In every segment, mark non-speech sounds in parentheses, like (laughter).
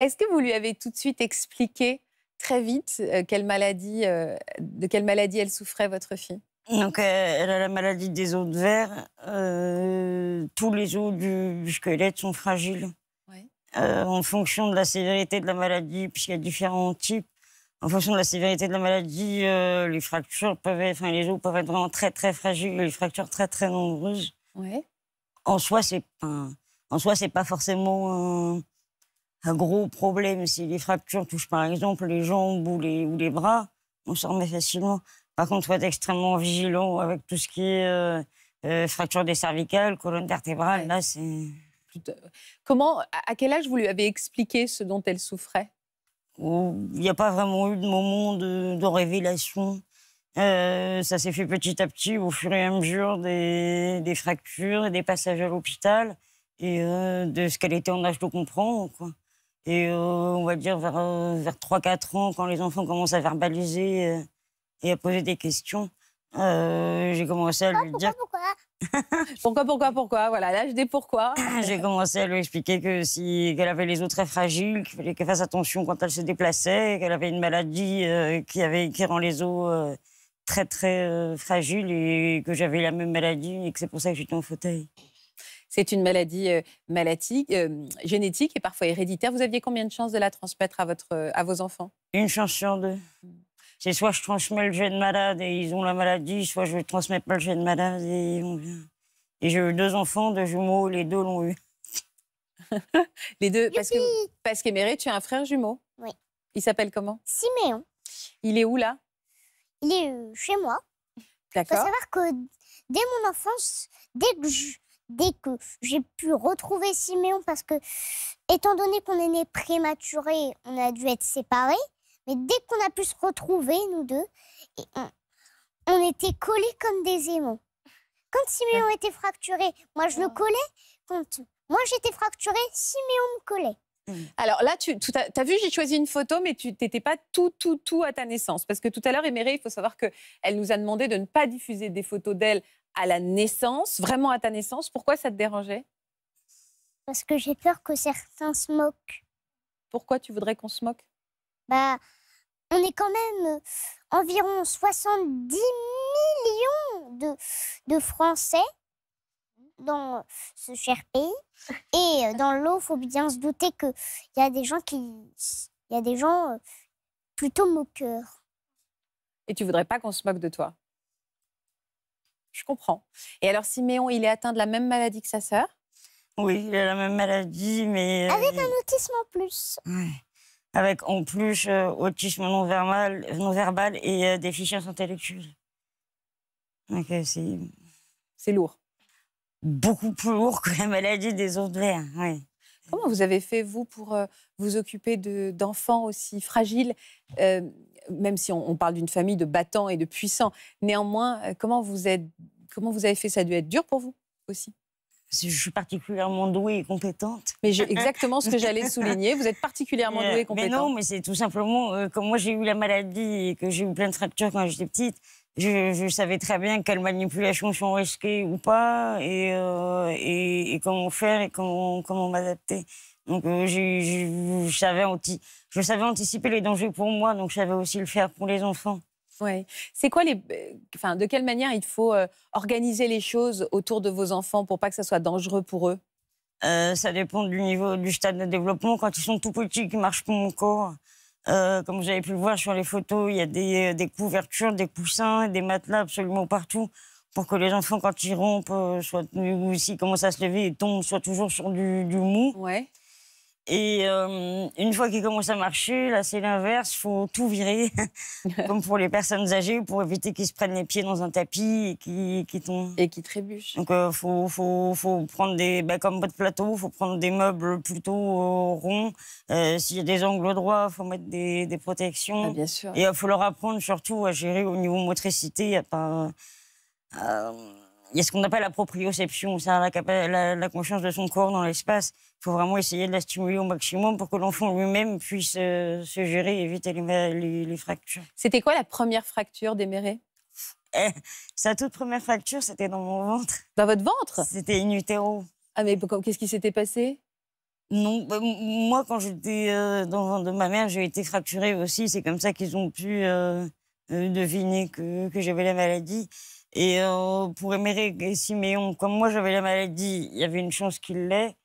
Est-ce que vous lui avez tout de suite expliqué très vite euh, quelle maladie, euh, de quelle maladie elle souffrait, votre fille Donc, euh, elle a la maladie des os de verre. tous les os du, squelette sont fragiles. en fonction de la sévérité de la maladie, puisqu'il y a différents types, en fonction de la sévérité de la maladie, les fractures peuvent être, enfin, les os peuvent être vraiment très, très fragiles, les fractures très, très nombreuses. En soi, c'est pas, en soi, c'est pas forcément un gros problème. Si les fractures touchent par exemple les jambes ou les, ou les bras, on s'en remet facilement. Par contre, il faut être extrêmement vigilant avec tout ce qui est euh, euh, fracture des cervicales, colonne vertébrale. Là, c'est. Euh, comment, à quel âge vous lui avez expliqué ce dont elle souffrait Il n'y a pas vraiment eu de moment de, révélation. ça s'est fait petit à petit au fur et à mesure des, fractures et des passages à l'hôpital et de ce qu'elle était en âge de comprendre. Quoi. Et euh, on va dire vers, euh, vers 3-4 ans, quand les enfants commencent à verbaliser euh, et à poser des questions, j'ai commencé à lui dire. Pourquoi, pourquoi Pourquoi, pourquoi, pourquoi Voilà, l'âge des pourquoi. (laughs) j'ai commencé à lui expliquer que si qu'elle avait les os très fragiles, qu'il fallait qu'elle fasse attention quand elle se déplaçait, qu'elle avait une maladie qui avait rend les os très très fragiles et que j'avais la même maladie et que c'est pour ça que j'étais en fauteuil. C'est une maladie euh, euh, génétique et parfois héréditaire. Vous aviez combien de chances de la transmettre à, votre, euh, à vos enfants Une chance sur deux. C'est soit je transmets le gène malade et ils ont la maladie, soit je ne transmets pas le gène malade et ils ont Et j'ai eu deux enfants, deux jumeaux, les deux l'ont eu. (laughs) les deux, parce que parce tu as un frère jumeau. Oui. Il s'appelle comment Siméon. Il est où là Il est chez moi. D'accord. Faut savoir que dès mon enfance, dès que je, dès que j'ai pu retrouver Siméon, parce que étant donné qu'on est né prématuré, on a dû être séparés, mais dès qu'on a pu se retrouver, nous deux, on, était collés comme des aimants. Quand Siméon était fracturé, moi je le collais. Quand moi j'étais fracturé Siméon me collait. Mmh. Alors là, tu as, vu, j'ai choisi une photo, mais tu n'étais pas tout, tout, tout à ta naissance. Parce que tout à l'heure, Émérée, il faut savoir qu'elle nous a demandé de ne pas diffuser des photos d'elle à la naissance, vraiment à ta naissance. Pourquoi ça te dérangeait Parce que j'ai peur que certains se moquent. Pourquoi tu voudrais qu'on se moque Bah, on est quand même environ 70 millions de, Français dans ce cher pays. Et euh, dans l'eau, faut bien se douter qu'il y a des gens qui. Il y a des gens euh, plutôt moqueurs. Et tu voudrais pas qu'on se moque de toi je comprends. Et alors, Siméon, il est atteint de la même maladie que sa sœur Oui, il a la même maladie, mais. Euh, Avec un autisme en plus. Ouais. Avec en plus euh, autisme non verbal, non verbal et euh, déficience intellectuelle. Donc, c'est. C'est lourd. Beaucoup plus lourd que la maladie des autres verts, oui. Comment vous avez fait, vous, pour vous occuper d'enfants aussi fragiles même si on, parle d'une famille de battants et de puissants. Néanmoins, euh, comment vous, êtes, comment vous avez fait Ça a dû être dur pour vous aussi je suis particulièrement douée et compétente. Mais exactement ce que j'allais (laughs) souligner, vous êtes particulièrement douée et compétente. Mais non, mais c'est tout simplement, comme euh, moi j'ai eu la maladie et que j'ai eu plein de fractures quand j'étais petite, je, savais très bien quelles manipulations sont risquées ou pas, euh, et, et, comment faire et comment m'adapter. Donc, euh, je, savais je savais anticiper les dangers pour moi, donc je savais aussi le faire pour les enfants. Ouais. C'est quoi les, enfin, de quelle manière il faut euh, organiser les choses autour de vos enfants pour pas que ça soit dangereux pour eux euh, Ça dépend du niveau, du stade de développement. Quand ils sont tout petits, ils marchent pour mon corps, comme vous avez pu le voir sur les photos, il y a des, couvertures, des coussins, des matelas absolument partout pour que les enfants, quand ils rompent, soient, ou s'ils commencent à se lever et tombent, soient toujours sur du, du mou. Ouais. Et euh, une fois qu'ils commence à marcher, là c'est l'inverse, faut tout virer, (laughs) comme pour les personnes âgées, pour éviter qu'ils se prennent les pieds dans un tapis et qu'ils tombent. Et qu'ils trébuchent. Donc il euh, faut, prendre des, bah, comme votre de plateau, faut prendre des meubles plutôt euh, ronds. S'il y a des angles droits, faut mettre des, protections. Ah, bien sûr. Et il faut leur apprendre surtout à gérer au niveau motricité, à pas il y a ce qu'on appelle la proprioception, ça, la, la, la conscience de son corps dans l'espace. Il faut vraiment essayer de la stimuler au maximum pour que l'enfant lui-même puisse euh, se gérer et éviter les, fractures. C'était quoi la première fracture d'Éméré eh, Sa toute première fracture, c'était dans mon ventre. Dans votre ventre C'était in utero. Ah mais qu'est-ce qui s'était passé non, bah, moi quand j'étais euh, dans le ventre de ma mère, j'ai été fracturée aussi. C'est comme ça qu'ils ont pu euh, deviner que j'avais la maladie. Et euh, pour Émeric et Siméon, comme moi j'avais la maladie, il y avait une chance qu'il l'ait.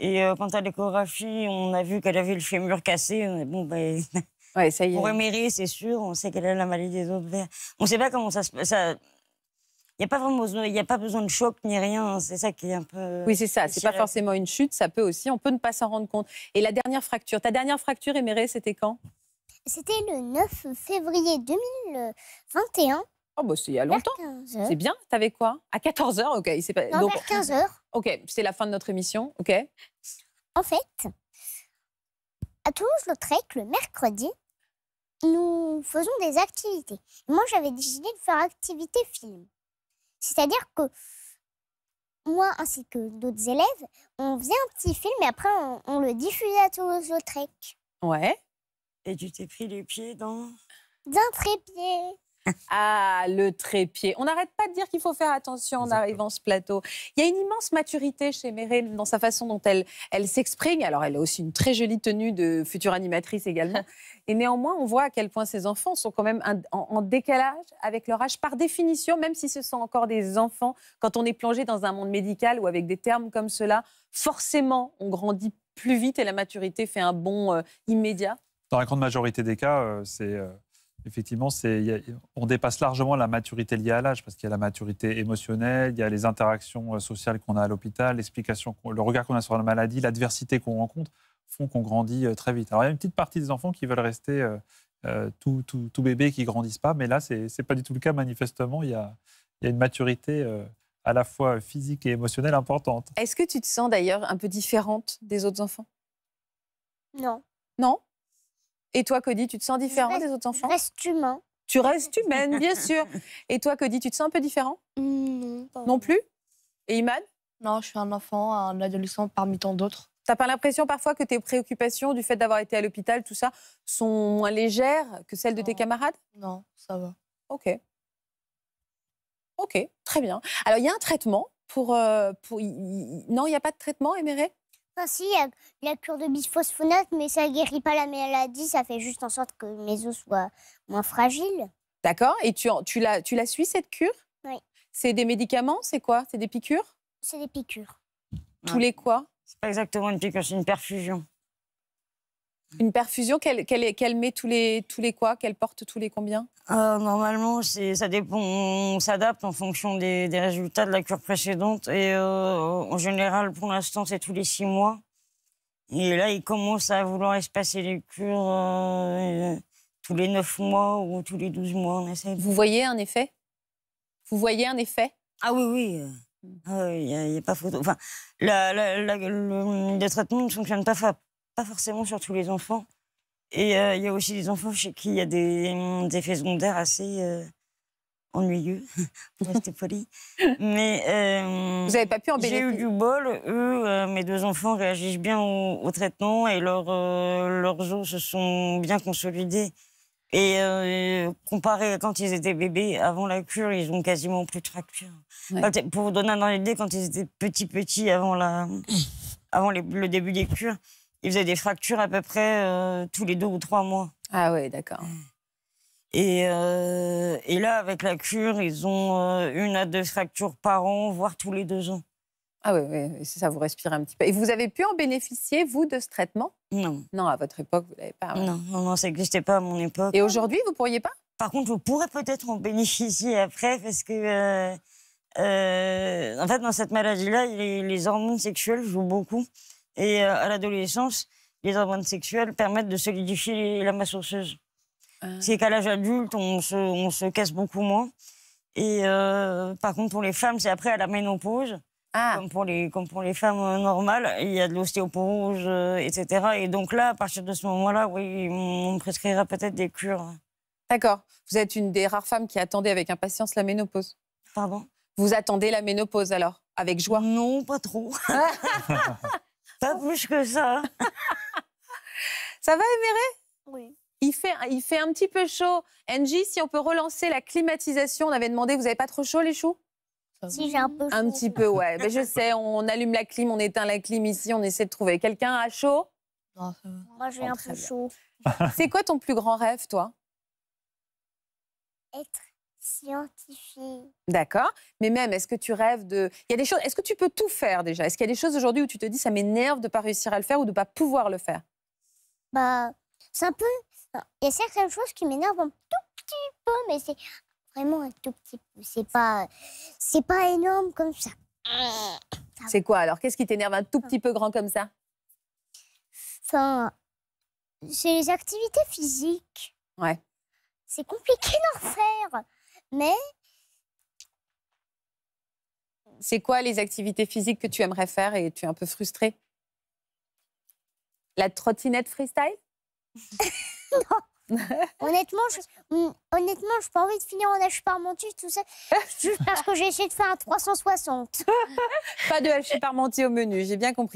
Et euh, quant à l'échographie, on a vu qu'elle avait le fémur cassé. bon, ben. (laughs) ça y est. Pour Émeric, c'est sûr, on sait qu'elle a la maladie des autres On ne sait pas comment ça se passe. Ça... Il n'y a pas vraiment besoin, a pas besoin de choc ni rien. Hein, c'est ça qui est un peu. Oui, c'est ça. C'est pas forcément une chute. Ça peut aussi. On peut ne pas s'en rendre compte. Et la dernière fracture. Ta dernière fracture, Émeric, c'était quand C'était le 9 février 2021 Oh, bah, c'est il y a longtemps. C'est bien. T'avais quoi À 14h, ok. Il pas... Donc, 15h. Ok, c'est la fin de notre émission, ok. En fait, à Toulouse-Lautrec, le mercredi, nous faisons des activités. Moi, j'avais décidé de faire activité film. C'est-à-dire que moi ainsi que d'autres élèves, on faisait un petit film et après on, le diffuse à Toulouse-Lautrec. Ouais. Et tu t'es pris les pieds dans D'un trépied ah, le trépied. On n'arrête pas de dire qu'il faut faire attention en arrivant ce plateau. Il y a une immense maturité chez Meryl dans sa façon dont elle, elle s'exprime. Alors, elle a aussi une très jolie tenue de future animatrice également. Et néanmoins, on voit à quel point ses enfants sont quand même en, décalage avec leur âge, par définition, même si ce sont encore des enfants. Quand on est plongé dans un monde médical ou avec des termes comme cela, forcément, on grandit plus vite et la maturité fait un bond euh, immédiat. Dans la grande majorité des cas, euh, c'est. Euh, effectivement, on dépasse largement la maturité liée à l'âge, parce qu'il y a la maturité émotionnelle, il y a les interactions euh, sociales qu'on a à l'hôpital, l'explication, le regard qu'on a sur la maladie, l'adversité qu'on rencontre, font qu'on grandit euh, très vite. Alors, il y a une petite partie des enfants qui veulent rester euh, tout, bébé et bébé, qui ne grandissent pas, mais là, ce n'est pas du tout le cas, manifestement. Il y a, une maturité à la fois physique et émotionnelle importante. Est-ce que tu te sens d'ailleurs un peu différente des autres enfants Non. Non et toi, Cody, tu te sens différent des autres enfants Je reste humain. Tu restes humaine, bien sûr. (laughs) Et toi, Cody, tu te sens un peu différent Non. Non plus Et Iman Non, je suis un enfant, un adolescent parmi tant d'autres. T'as pas l'impression parfois que tes préoccupations du fait d'avoir été à l'hôpital, tout ça, sont moins légères que celles de tes camarades Non, ça va. Ok. Ok, très bien. Alors, il y a un traitement pour... Euh, pour Non, il n'y a pas de traitement, Éméré ainsi si, il y, a la cure de bisphosphonate, mais ça guérit pas la maladie, ça fait juste en sorte que mes os soient moins fragiles. D'accord. Et tu, la, suis, cette cure Oui. C'est des médicaments C'est quoi C'est des piqûres C'est des piqûres. Tous les quoi C'est pas exactement une piqûre, c'est une perfusion. Une perfusion qu'elle met tous les, tous les quoi Qu'elle porte tous les combien euh, Normalement, ça dépend. On s'adapte en fonction des, résultats de la cure précédente. Et euh, en général, pour l'instant, c'est tous les six mois. Et là, ils commencent à vouloir espacer les cures euh, tous les neuf mois ou tous les douze mois. Vous voyez un effet Vous voyez un effet Ah oui, oui. Hmm. Ah il n'y a, pas photo. Enfin, les traitements ne fonctionnent pas pas forcément sur tous les enfants. Et euh, il y a aussi des enfants chez qui il y a des, hum, effets secondaires assez euh, ennuyeux, pour rester poli. Mais euh, vous n'avez pas pu en J'ai eu du bol. Eux, mes deux enfants réagissent bien au, traitement et leur, leurs os se sont bien consolidés. Et comparé à quand ils étaient bébés, avant la cure, ils ont quasiment plus de fractures. pour vous donner un idée, quand ils étaient petits petits avant la, avant le début des cures, il faisait des fractures à peu près euh, tous les deux ou trois mois. Ah oui, d'accord. Euh, et, là, avec la cure, ils ont euh, une à deux fractures par an, voire tous les deux ans. Ah oui, oui ça, vous respire un petit peu. Et vous avez pu en bénéficier, vous, de ce traitement Non. Non, à votre époque, vous ne l'avez pas. Non, non, ça n'existait pas à mon époque. Et aujourd'hui, vous ne pourriez pas Par contre, vous pourrez peut-être en bénéficier après, parce que. en fait, dans cette maladie-là, les, hormones sexuelles jouent beaucoup. Et euh, à l'adolescence, les hormones sexuelles permettent de solidifier la masse osseuse. Ah. C'est qu'à l'âge adulte, on se, casse beaucoup moins. Et euh, par contre, pour les femmes, c'est après à la ménopause. Ah. Comme, pour les, pour les femmes euh, normales, il y a de l'ostéoporose, etc. Et donc là, à partir de ce moment-là, oui, on prescrira peut-être des cures. D'accord. Vous êtes une des rares femmes qui attendait avec impatience la ménopause. Pardon Vous attendez la ménopause alors Avec joie Non, pas trop. (laughs) plus que ça. (laughs) ça va, Éméré Oui. Il fait, il fait un petit peu chaud. Angie, si on peut relancer la climatisation, on avait demandé, vous n'avez pas trop chaud les choux si, j'ai un peu chaud. Un petit peu, ouais. Mais ben, je sais, on allume la clim, on éteint la clim ici, on essaie de trouver. Quelqu'un a chaud Moi, j'ai un peu chaud. (laughs) C'est quoi ton plus grand rêve, toi Être scientifique. D'accord. Mais même, est-ce que tu rêves de. Il y a des choses. Est-ce que tu peux tout faire déjà Est-ce qu'il y a des choses aujourd'hui où tu te dis ça m'énerve de ne pas réussir à le faire ou de ne pas pouvoir le faire Bah, c'est un peu. Il y a certaines choses qui m'énervent un tout petit peu, mais c'est vraiment un tout petit peu. C'est pas, c'est pas énorme comme ça. C'est quoi alors Qu'est-ce qui t'énerve un tout petit peu grand comme ça Enfin, c'est les activités physiques. Ouais. C'est compliqué d'en faire. Mais. C'est quoi les activités physiques que tu aimerais faire et tu es un peu frustrée La trottinette freestyle (laughs) Non. honnêtement, je, hum, honnêtement, je pas envie de finir en hache parmentier tout ça, parce que j'ai essayé de faire un 360. (laughs) pas de hache parmentier au menu, j'ai bien compris.